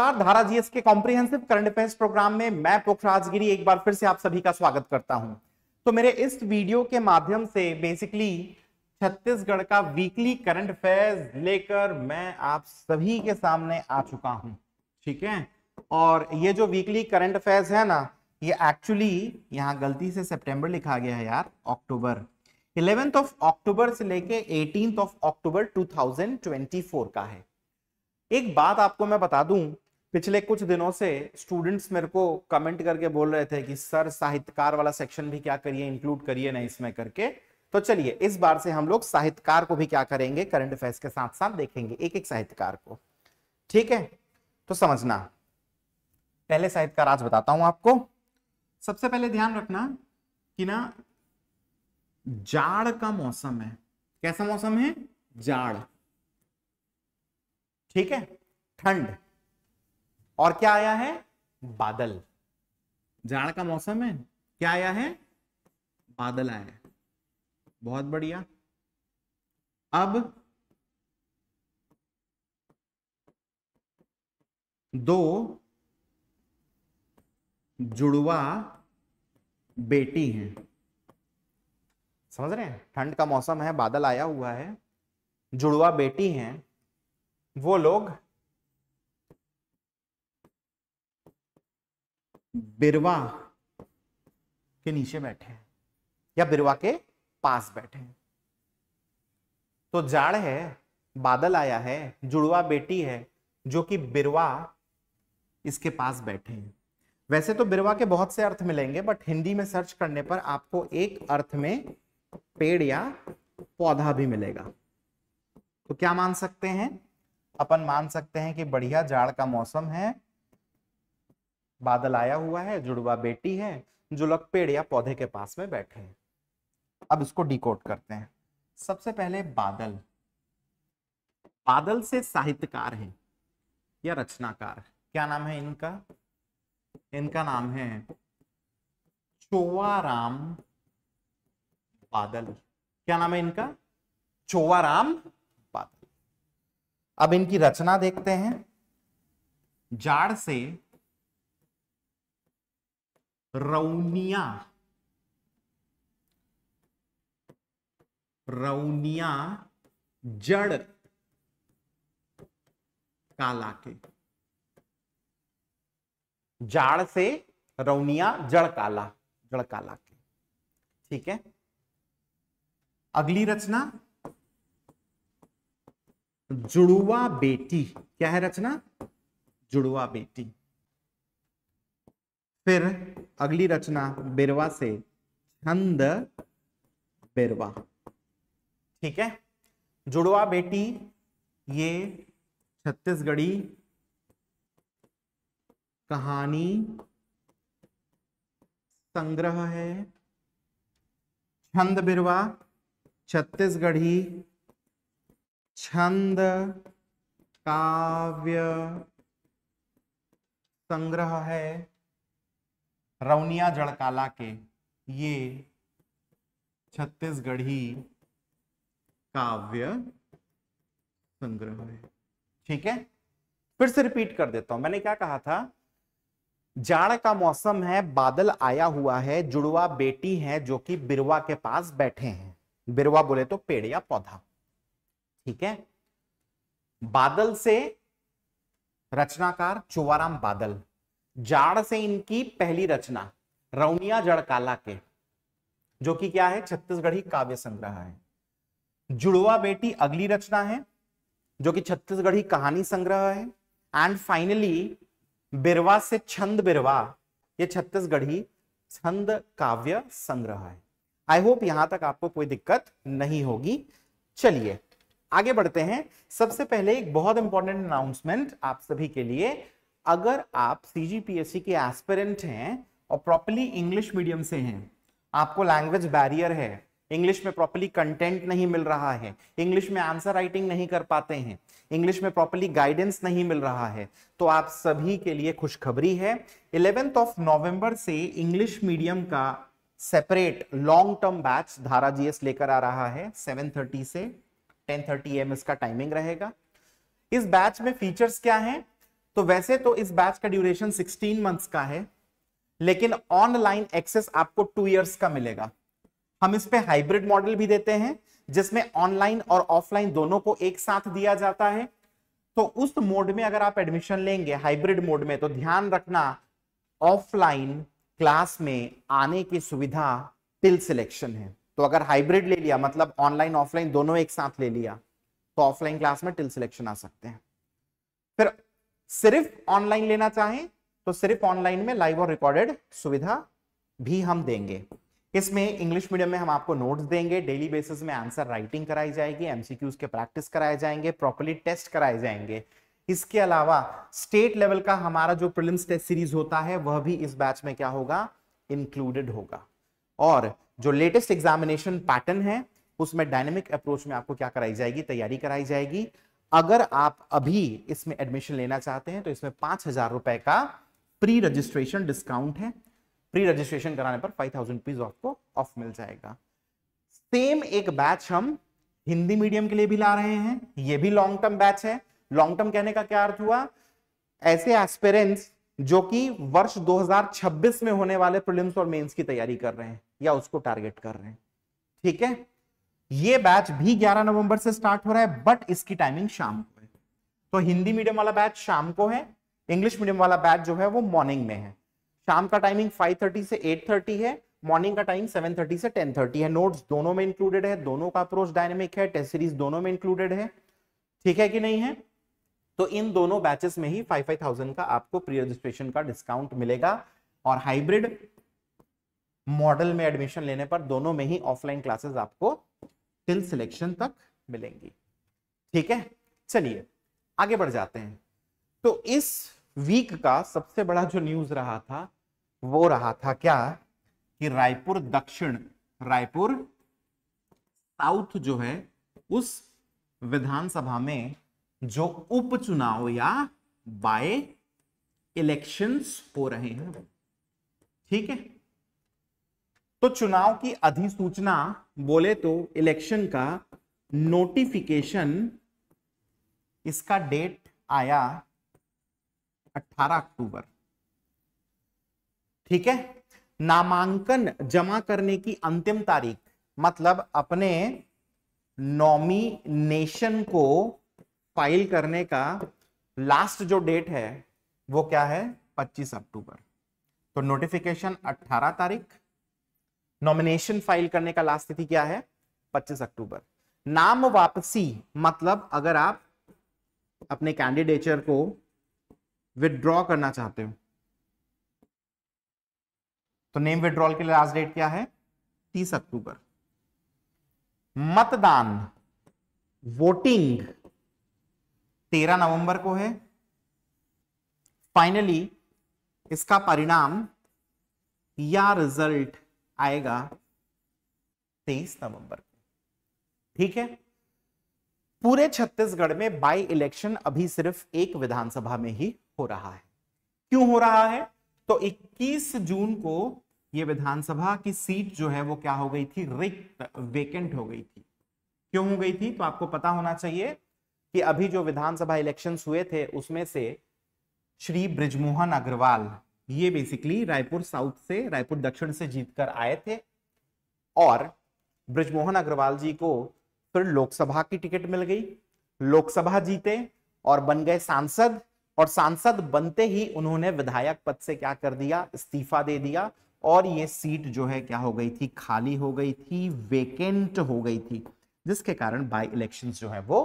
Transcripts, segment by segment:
धारा जीएस के comprehensive current affairs programme में मैं पोखराजगिरी एक बार फिर से आप सभी का स्वागत करता हूं तो मेरे इस वीडियो के माध्यम से बेसिकली छत्तीसगढ़ का वीकली करंट अफेयर्स लेकर मैं आप सभी के सामने आ चुका हूं ठीक है और ये जो वीकली करंट अफेयर्स है ना ये एक्चुअली यहाँ गलती से सेप्टेम्बर लिखा गया है यार अक्टूबर इलेवेंथ ऑफ अक्टूबर से लेकर एटीन ऑफ अक्टूबर टू का है एक बात आपको मैं बता दूं पिछले कुछ दिनों से स्टूडेंट्स मेरे को कमेंट करके बोल रहे थे कि सर साहित्यकार वाला सेक्शन भी क्या करिए इंक्लूड करिए ना इसमें करके तो चलिए इस बार से हम लोग साहित्यकार को भी क्या करेंगे करंट अफेयर्स के साथ साथ देखेंगे एक एक साहित्यकार को ठीक है तो समझना पहले साहित्यकार आज बताता हूं आपको सबसे पहले ध्यान रखना कि ना जाड़ का मौसम है कैसा मौसम है जाड़ ठीक है ठंड और क्या आया है बादल जाड़ का मौसम है क्या आया है बादल आया है बहुत बढ़िया अब दो जुड़वा बेटी हैं समझ रहे हैं ठंड का मौसम है बादल आया हुआ है जुड़वा बेटी हैं वो लोग बिरवा के नीचे बैठे हैं या बिरवा के पास बैठे हैं तो जाड़ है बादल आया है जुड़वा बेटी है जो कि बिरवा इसके पास बैठे हैं वैसे तो बिरवा के बहुत से अर्थ मिलेंगे बट हिंदी में सर्च करने पर आपको एक अर्थ में पेड़ या पौधा भी मिलेगा तो क्या मान सकते हैं अपन मान सकते हैं कि बढ़िया जाड़ का मौसम है बादल आया हुआ है जुड़वा बेटी है जो लोग पेड़ या पौधे के पास में बैठे हैं अब इसको डिकोड करते हैं सबसे पहले बादल बादल से साहित्यकार है या रचनाकार क्या नाम है इनका इनका नाम है चोवाराम बादल क्या नाम है इनका चोवाराम बादल अब इनकी रचना देखते हैं जाड़ से रौनिया रौनिया जड़ काला के जाड़ से रौनिया जड़ काला जड़ काला के ठीक है अगली रचना जुड़वा बेटी क्या है रचना जुड़वा बेटी फिर अगली रचना बेरवा से छंद बेरवा ठीक है जुड़वा बेटी ये छत्तीसगढ़ी कहानी संग्रह है छंद बिरवा छत्तीसगढ़ी छंद काव्य संग्रह है रौनिया जड़काला के ये छत्तीसगढ़ी काव्य संग्रह है ठीक है फिर से रिपीट कर देता हूं मैंने क्या कहा था जाड़ का मौसम है बादल आया हुआ है जुड़वा बेटी है जो कि बिरवा के पास बैठे हैं बिरवा बोले तो पेड़ या पौधा ठीक है बादल से रचनाकार चुवाराम बादल जाड़ से इनकी पहली रचना रौनिया जड़काला के जो कि क्या है छत्तीसगढ़ी काव्य संग्रह है जुड़वा बेटी अगली रचना है जो कि छत्तीसगढ़ी कहानी संग्रह है एंड फाइनली बिरवा से छंद बिरवा ये छत्तीसगढ़ी छंद काव्य संग्रह है आई होप यहां तक आपको कोई दिक्कत नहीं होगी चलिए आगे बढ़ते हैं सबसे पहले एक बहुत इंपॉर्टेंट अनाउंसमेंट आप सभी के लिए अगर आप सी जी पी एस सी के एस्पेरेंट हैं और प्रॉपरली इंग्लिश मीडियम से हैं आपको लैंग्वेज बैरियर है इंग्लिश में प्रॉपरली कंटेंट नहीं मिल रहा है इंग्लिश में आंसर राइटिंग नहीं कर पाते हैं इंग्लिश में प्रॉपरली गाइडेंस नहीं मिल रहा है तो आप सभी के लिए खुशखबरी है इलेवेंथ ऑफ नवंबर से इंग्लिश मीडियम का separate long term batch Dhara GS लेकर आ रहा है 7:30 से 10:30 एम इसका टाइमिंग रहेगा इस बैच में फीचर्स क्या हैं तो वैसे तो इस बैच का ड्यूरेशन 16 मंथ्स का है लेकिन ऑनलाइन एक्सेस आपको टू ईयर्स का मिलेगा हम इस पे हाइब्रिड मॉडल भी देते हैं जिसमें ऑनलाइन और ऑफलाइन दोनों को एक साथ दिया जाता है तो उस मोड में अगर आप एडमिशन लेंगे हाइब्रिड मोड में तो ध्यान रखना ऑफलाइन क्लास में आने की सुविधा टिल सिलेक्शन है तो अगर हाइब्रिड ले लिया मतलब ऑनलाइन ऑफलाइन दोनों एक साथ ले लिया तो ऑफलाइन क्लास में टिल सिलेक्शन आ सकते हैं सिर्फ ऑनलाइन लेना चाहें तो सिर्फ ऑनलाइन में लाइव और रिकॉर्डेड सुविधा भी हम देंगे इसमें इंग्लिश मीडियम में हम आपको नोट्स देंगे डेली बेसिस में आंसर राइटिंग कराई जाएगी एमसीक्यूज के प्रैक्टिस कराए जाएंगे प्रॉपरली टेस्ट कराए जाएंगे इसके अलावा स्टेट लेवल का हमारा जो प्रिलिम्स टेस्ट सीरीज होता है वह भी इस बैच में क्या होगा इंक्लूडेड होगा और जो लेटेस्ट एग्जामिनेशन पैटर्न है उसमें डायनेमिक अप्रोच में आपको क्या कराई जाएगी तैयारी कराई जाएगी अगर आप अभी इसमें एडमिशन लेना चाहते हैं तो इसमें पांच हजार रुपए का प्री रजिस्ट्रेशन डिस्काउंट है प्री रजिस्ट्रेशन कराने पर फाइव थाउजेंड रुपीज आपको ऑफ मिल जाएगा सेम एक बैच हम हिंदी मीडियम के लिए भी ला रहे हैं ये भी लॉन्ग टर्म बैच है लॉन्ग टर्म कहने का क्या अर्थ हुआ ऐसे एस्पेरेंट्स जो कि वर्ष 2026 में होने वाले प्रीलिम्स और मेंस की तैयारी कर रहे हैं या उसको टारगेट कर रहे हैं ठीक है ये बैच भी 11 नवंबर से स्टार्ट हो रहा है बट इसकी टाइमिंग शाम को है तो हिंदी मीडियम वाला बैच शाम को है इंग्लिश मीडियम वाला बैच जो है वो मॉर्निंग में है शाम का टाइमिंग 5:30 से 8:30 है मॉर्निंग का टाइम 7:30 से 10:30 है नोट्स दोनों में इंक्लूडेड है दोनों का अप्रोच डायनेमिक है टेस्ट सीरीज दोनों में इंक्लूडेड है ठीक है कि नहीं है तो इन दोनों बैचेस में ही फाइव फाइव थाउजेंड का आपको प्री रजिस्ट्रेशन का डिस्काउंट मिलेगा और हाइब्रिड मॉडल में एडमिशन लेने पर दोनों में ही ऑफलाइन क्लासेस आपको टिल सिलेक्शन तक मिलेंगी ठीक है चलिए आगे बढ़ जाते हैं तो इस वीक का सबसे बड़ा जो न्यूज रहा था वो रहा था क्या कि रायपुर दक्षिण रायपुर साउथ जो है उस विधानसभा में जो उपचुनाव या बाय इलेक्शंस हो रहे हैं ठीक है तो चुनाव की अधिसूचना बोले तो इलेक्शन का नोटिफिकेशन इसका डेट आया 18 अक्टूबर ठीक है नामांकन जमा करने की अंतिम तारीख मतलब अपने नॉमिनेशन को फाइल करने का लास्ट जो डेट है वो क्या है 25 अक्टूबर तो नोटिफिकेशन 18 तारीख नॉमिनेशन फाइल करने का लास्ट तिथि क्या है 25 अक्टूबर नाम वापसी मतलब अगर आप अपने कैंडिडेटर को विदड्रॉ करना चाहते हो तो नेम विड्रॉल के लिए लास्ट डेट क्या है 30 अक्टूबर मतदान वोटिंग 13 नवंबर को है फाइनली इसका परिणाम या रिजल्ट आएगा तेईस नवंबर को ठीक है पूरे छत्तीसगढ़ में बाई इलेक्शन अभी सिर्फ एक विधानसभा में ही हो रहा है क्यों हो रहा है तो 21 जून को यह विधानसभा की सीट जो है वो क्या हो गई थी रिक्त वेकेंट हो गई थी क्यों हो गई थी तो आपको पता होना चाहिए कि अभी जो विधानसभा इलेक्शंस हुए थे उसमें से श्री ब्रिजमोहन अग्रवाल ये बेसिकली रायपुर साउथ से रायपुर दक्षिण से जीतकर आए थे और ब्रजमोहन अग्रवाल जी को फिर लोकसभा की टिकट मिल गई लोकसभा जीते और बन गए सांसद और सांसद बनते ही उन्होंने विधायक पद से क्या कर दिया इस्तीफा दे दिया और ये सीट जो है क्या हो गई थी खाली हो गई थी वेकेंट हो गई थी जिसके कारण बाई इलेक्शन जो है वो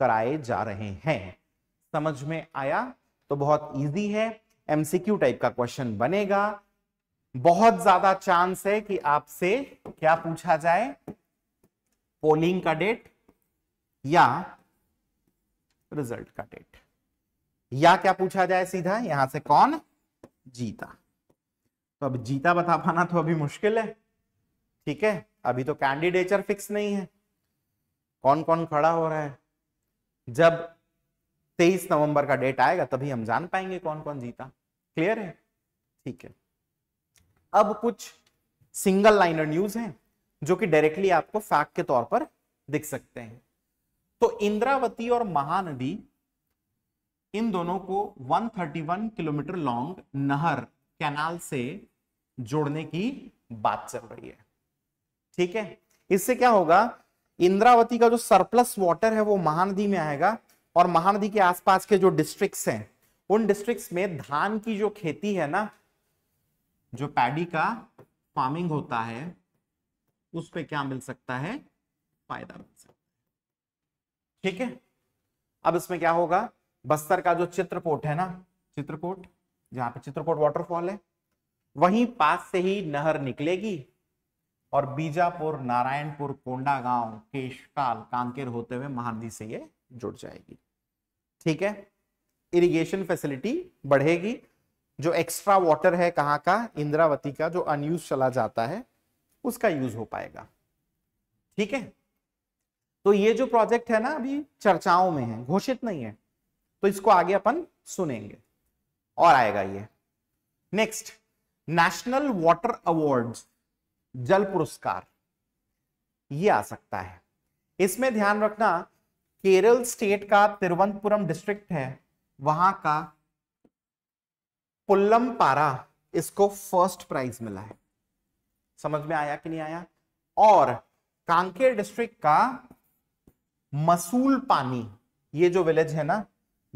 कराए जा रहे हैं समझ में आया तो बहुत ईजी है एमसीक्यू टाइप का क्वेश्चन बनेगा बहुत ज्यादा चांस है कि आपसे क्या पूछा जाए पोलिंग का डेट या रिजल्ट का डेट या क्या पूछा जाए सीधा यहां से कौन जीता तो अब जीता बता पाना तो अभी मुश्किल है ठीक है अभी तो कैंडिडेचर फिक्स नहीं है कौन कौन खड़ा हो रहा है जब तेईस नवंबर का डेट आएगा तभी हम जान पाएंगे कौन कौन जीता क्लियर है ठीक है अब कुछ सिंगल लाइनर न्यूज हैं जो कि डायरेक्टली आपको फैक्ट के तौर पर दिख सकते हैं तो इंद्रावती और महानदी इन दोनों को 131 किलोमीटर लॉन्ग नहर कैनाल से जोड़ने की बात चल रही है ठीक है इससे क्या होगा इंद्रावती का जो सरप्लस वाटर है वो महानदी में आएगा और महानदी के आसपास के जो डिस्ट्रिक्ट्स हैं उन डिस्ट्रिक्ट्स में धान की जो खेती है ना जो पैडी का फार्मिंग होता है उस पर क्या मिल सकता है फायदा मिल सकता है ठीक है अब इसमें क्या होगा बस्तर का जो चित्रकोट है ना चित्रकोट जहां पे चित्रकोट वाटरफॉल है वहीं पास से ही नहर निकलेगी और बीजापुर नारायणपुर कोंडा गांव केशकाल कांकेर होते हुए महानदी से ये जुड़ जाएगी ठीक है इरिगेशन फैसिलिटी बढ़ेगी जो एक्स्ट्रा वाटर है कहाँ का इंद्रावती का जो अनयूज चला जाता है उसका यूज हो पाएगा ठीक है तो ये जो प्रोजेक्ट है ना अभी चर्चाओं में है घोषित नहीं है तो इसको आगे अपन सुनेंगे और आएगा ये नेक्स्ट नेशनल वाटर अवार्ड्स जल पुरस्कार ये आ सकता है इसमें ध्यान रखना केरल स्टेट का तिरुवनंतपुरम डिस्ट्रिक्ट है वहां का पुल्लम पारा इसको फर्स्ट प्राइज मिला है समझ में आया कि नहीं आया और कांकेर डिस्ट्रिक्ट का मसूल पानी ये जो विलेज है ना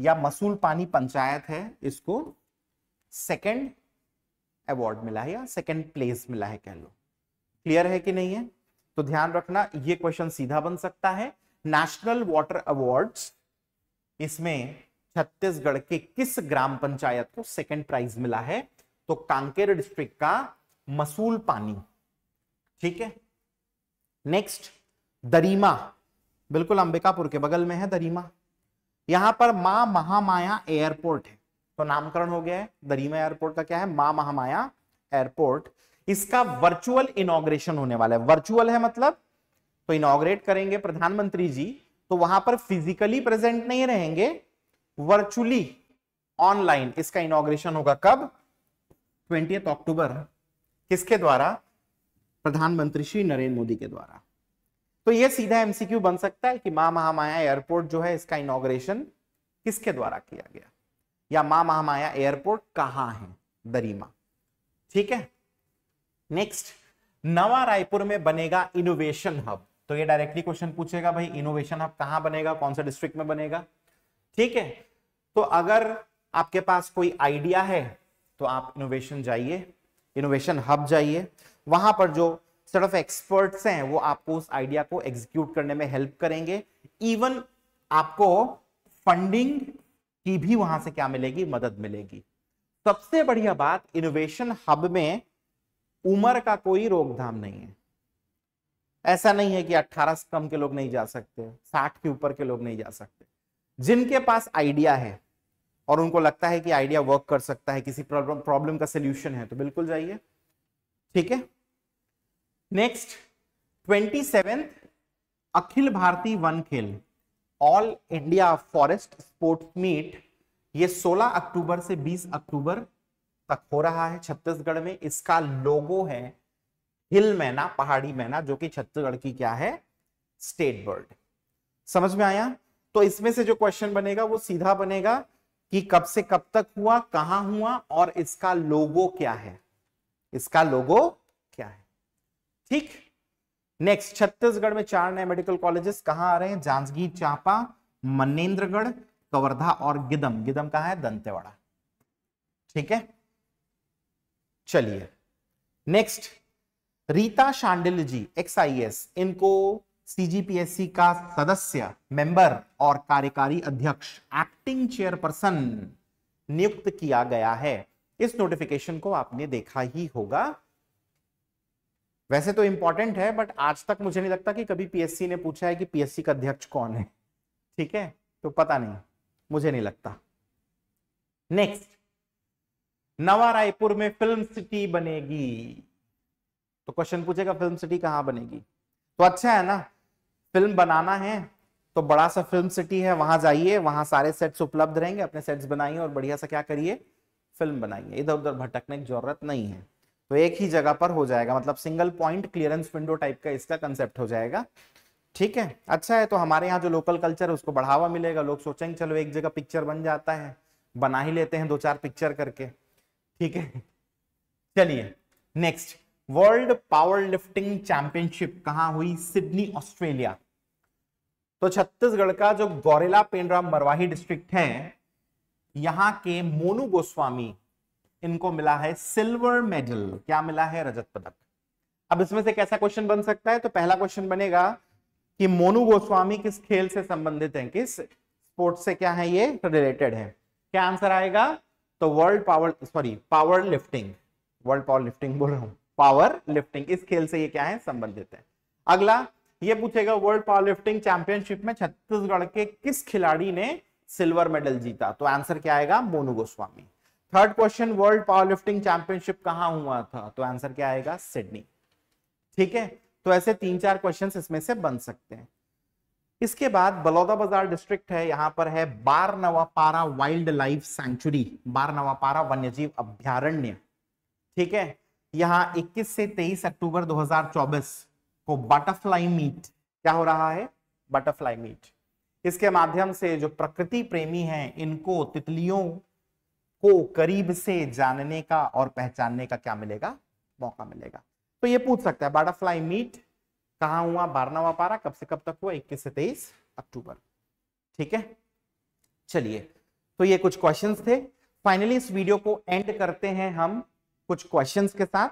या मसूल पानी पंचायत है इसको सेकंड अवार्ड मिला है या सेकंड प्लेस मिला है कह लो क्लियर है कि नहीं है तो ध्यान रखना ये क्वेश्चन सीधा बन सकता है नेशनल वाटर अवार्ड्स इसमें छत्तीसगढ़ के किस ग्राम पंचायत को सेकंड प्राइज मिला है तो कांकेर डिस्ट्रिक्ट का मसूल पानी ठीक है नेक्स्ट दरीमा बिल्कुल अंबिकापुर के बगल में है दरीमा यहां पर मां महामाया एयरपोर्ट है तो नामकरण हो गया है दरीमा एयरपोर्ट का क्या है मां महामाया एयरपोर्ट इसका वर्चुअल इनोग्रेशन होने वाला है वर्चुअल है मतलब तो इनोग्रेट करेंगे प्रधानमंत्री जी तो वहां पर फिजिकली प्रेजेंट नहीं रहेंगे वर्चुअली ऑनलाइन इसका इनोग्रेशन होगा कब ट्वेंटी अक्टूबर किसके द्वारा प्रधानमंत्री श्री नरेंद्र मोदी के द्वारा तो ये सीधा एमसीक्यू बन सकता है कि मां महामाया एयरपोर्ट जो है इसका इनोग्रेशन किसके द्वारा किया गया या मां महामाया एयरपोर्ट कहां है दरीमा ठीक है नेक्स्ट नवा रायपुर में बनेगा इनोवेशन हब तो ये डायरेक्टली क्वेश्चन पूछेगा भाई इनोवेशन हब कहा बनेगा कौन सा डिस्ट्रिक्ट में बनेगा ठीक है तो अगर आपके पास कोई आइडिया है तो आप इनोवेशन जाइए इनोवेशन हब जाइए वहां पर जो सेट ऑफ एक्सपर्ट्स हैं वो आपको उस आइडिया को एग्जीक्यूट करने में हेल्प करेंगे इवन आपको फंडिंग की भी वहां से क्या मिलेगी मदद मिलेगी सबसे बढ़िया बात इनोवेशन हब में उम्र का कोई रोकथाम नहीं है ऐसा नहीं है कि 18 से कम के लोग नहीं जा सकते 60 के ऊपर के लोग नहीं जा सकते जिनके पास आइडिया है और उनको लगता है कि आइडिया वर्क कर सकता है किसी प्रॉब्लम प्रॉब्लम का सोल्यूशन है तो बिल्कुल जाइए ठीक है नेक्स्ट ट्वेंटी अखिल भारतीय वन खेल all India forest sport meet ये 16 अक्टूबर से 20 अक्टूबर तक हो रहा है छत्तीसगढ़ में इसका लोगो है हिल मैना पहाड़ी मैना जो कि छत्तीसगढ़ की क्या है स्टेट बर्ड समझ में आया तो इसमें से जो क्वेश्चन बनेगा वो सीधा बनेगा कि कब से कब तक हुआ कहां हुआ और इसका लोगो क्या है इसका लोगो क्या है ठीक नेक्स्ट छत्तीसगढ़ में चार नए मेडिकल कॉलेजेस कहां आ रहे हैं जांजगीर चांपा मनेन्द्रगढ़ कवर्धा और गिदम गिदम कहा है दंतेवाड़ा ठीक है चलिए नेक्स्ट रीता शांडिल जी एस इनको सीजीपीएससी का सदस्य मेंबर और कार्यकारी अध्यक्ष एक्टिंग चेयरपर्सन नियुक्त किया गया है इस नोटिफिकेशन को आपने देखा ही होगा वैसे तो इंपॉर्टेंट है बट आज तक मुझे नहीं लगता कि कभी पीएससी ने पूछा है कि पीएससी का अध्यक्ष कौन है ठीक है तो पता नहीं मुझे नहीं लगता नेक्स्ट नवा रायपुर में फिल्म सिटी बनेगी तो क्वेश्चन पूछेगा फिल्म सिटी कहाँ बनेगी तो अच्छा है ना फिल्म बनाना है तो बड़ा सा फिल्म सिटी है वहां जाइए वहां सारे सेट्स उपलब्ध रहेंगे अपने सेट्स बनाइए और बढ़िया सा क्या करिए फिल्म बनाइए इधर उधर भटकने की जरूरत नहीं है तो एक ही जगह पर हो जाएगा मतलब single point clearance window type का इसका कंसेप्ट हो जाएगा ठीक है अच्छा है तो हमारे यहाँ जो लोकल कल्चर है उसको बढ़ावा मिलेगा लोग सोचेंगे चलो एक जगह पिक्चर बन जाता है बना ही लेते हैं दो चार पिक्चर करके ठीक है चलिए next world powerlifting championship कहां हुई सिडनी ऑस्ट्रेलिया तो छत्तीसगढ़ का जो गौरेला पेंड्राम मरवाही डिस्ट्रिक्ट है यहां के मोनू गोस्वामी इनको मिला है सिल्वर मेडल क्या मिला है रजत पदक अब इसमें से कैसा क्वेश्चन बन सकता है तो पहला क्वेश्चन बनेगा कि मोनू गोस्वामी किस खेल से संबंधित हैं किस स्पोर्ट से क्या है ये रिलेटेड है क्या आंसर आएगा तो world power sorry powerlifting world powerlifting बोल रहा हूं पावर लिफ्टिंग इस खेल से ये क्या है संबंधित है अगला ये पूछेगा वर्ल्ड पावर लिफ्टिंग चैंपियनशिप में छत्तीसगढ़ के किस खिलाड़ी ने सिल्वर मेडल जीता तो आंसर क्या आएगा Monu Goswami third question world powerlifting championship कहां हुआ था तो आंसर क्या आएगा सिडनी ठीक है तो ऐसे तीन चार क्वेश्चन इसमें से बन सकते हैं इसके बाद बलौदा बाजार डिस्ट्रिक्ट है यहां पर है Barnawapara wildlife sanctuary Barnawapara वन्यजीव अभ्यारण्य ठीक है यहां 21 से 23 अक्टूबर 2024 को बटरफ्लाई मीट क्या हो रहा है बटरफ्लाई मीट इसके माध्यम से जो प्रकृति प्रेमी हैं इनको तितलियों को करीब से जानने का और पहचानने का क्या मिलेगा मौका मिलेगा तो ये पूछ सकता है बटरफ्लाई मीट कहा हुआ बारनावा पारा कब से कब तक हुआ इक्कीस से तेईस अक्टूबर ठीक है चलिए तो ये कुछ क्वेश्चंस थे फाइनली इस वीडियो को एंड करते हैं हम कुछ क्वेश्चंस के साथ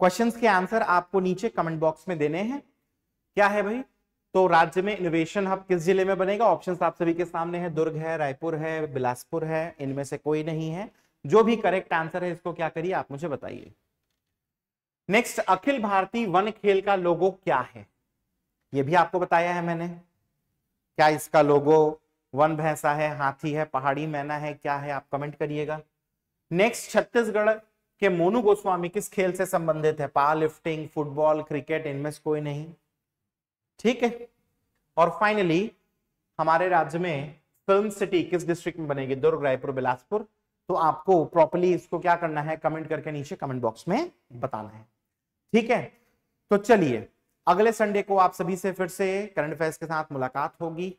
क्वेश्चंस के आंसर आपको नीचे कमेंट बॉक्स में देने हैं क्या है भाई तो राज्य में इनोवेशन हब किस जिले में बनेगा ऑप्शन आप सभी के सामने है दुर्ग है रायपुर है बिलासपुर है इनमें से कोई नहीं है जो भी करेक्ट आंसर है इसको क्या करिए आप मुझे बताइए नेक्स्ट अखिल भारतीय वन खेल का लोगो क्या है यह भी आपको बताया है मैंने क्या इसका लोगो वन भैंसा है हाथी है पहाड़ी मैना है क्या है आप कमेंट करिएगा नेक्स्ट छत्तीसगढ़ कि मोनू गोस्वामी किस खेल से संबंधित है पावर लिफ्टिंग फुटबॉल क्रिकेट इनमें से कोई नहीं ठीक है और फाइनली हमारे राज्य में फिल्म सिटी किस डिस्ट्रिक्ट में बनेगी दुर्ग रायपुर बिलासपुर तो आपको प्रॉपरली इसको क्या करना है कमेंट करके नीचे कमेंट बॉक्स में बताना है ठीक है तो चलिए अगले संडे को आप सभी से फिर से करंट अफेयर्स के साथ मुलाकात होगी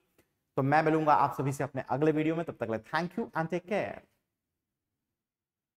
तो मैं मिलूंगा आप सभी से अपने अगले वीडियो में तब तक thank you and take care